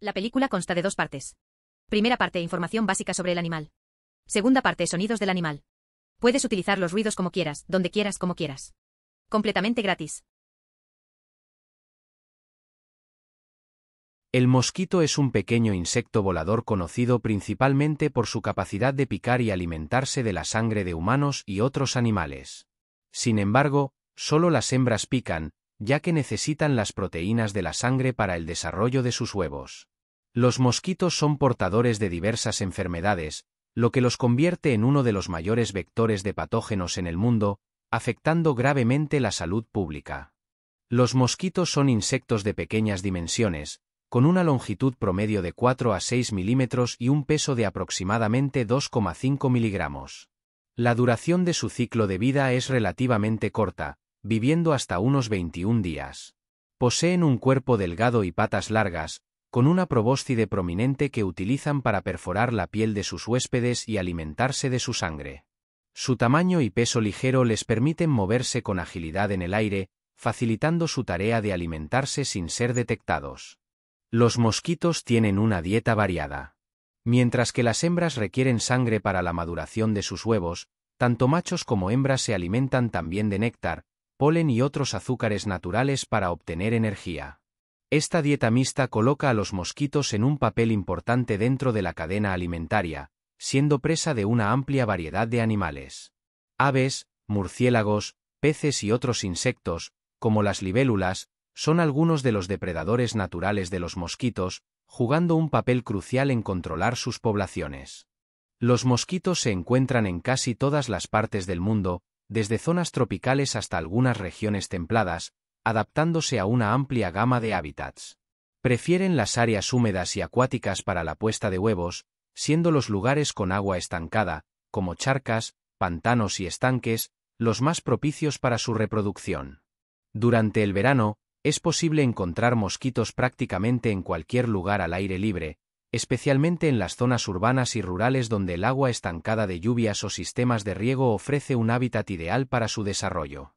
La película consta de dos partes. Primera parte, información básica sobre el animal. Segunda parte, sonidos del animal. Puedes utilizar los ruidos como quieras, donde quieras, como quieras. Completamente gratis. El mosquito es un pequeño insecto volador conocido principalmente por su capacidad de picar y alimentarse de la sangre de humanos y otros animales. Sin embargo, solo las hembras pican, ya que necesitan las proteínas de la sangre para el desarrollo de sus huevos. Los mosquitos son portadores de diversas enfermedades, lo que los convierte en uno de los mayores vectores de patógenos en el mundo, afectando gravemente la salud pública. Los mosquitos son insectos de pequeñas dimensiones, con una longitud promedio de 4 a 6 milímetros y un peso de aproximadamente 2,5 miligramos. La duración de su ciclo de vida es relativamente corta, viviendo hasta unos 21 días. Poseen un cuerpo delgado y patas largas, con una probóscide prominente que utilizan para perforar la piel de sus huéspedes y alimentarse de su sangre. Su tamaño y peso ligero les permiten moverse con agilidad en el aire, facilitando su tarea de alimentarse sin ser detectados. Los mosquitos tienen una dieta variada. Mientras que las hembras requieren sangre para la maduración de sus huevos, tanto machos como hembras se alimentan también de néctar, polen y otros azúcares naturales para obtener energía. Esta dieta mixta coloca a los mosquitos en un papel importante dentro de la cadena alimentaria, siendo presa de una amplia variedad de animales. Aves, murciélagos, peces y otros insectos, como las libélulas, son algunos de los depredadores naturales de los mosquitos, jugando un papel crucial en controlar sus poblaciones. Los mosquitos se encuentran en casi todas las partes del mundo, desde zonas tropicales hasta algunas regiones templadas, adaptándose a una amplia gama de hábitats. Prefieren las áreas húmedas y acuáticas para la puesta de huevos, siendo los lugares con agua estancada, como charcas, pantanos y estanques, los más propicios para su reproducción. Durante el verano, es posible encontrar mosquitos prácticamente en cualquier lugar al aire libre, especialmente en las zonas urbanas y rurales donde el agua estancada de lluvias o sistemas de riego ofrece un hábitat ideal para su desarrollo.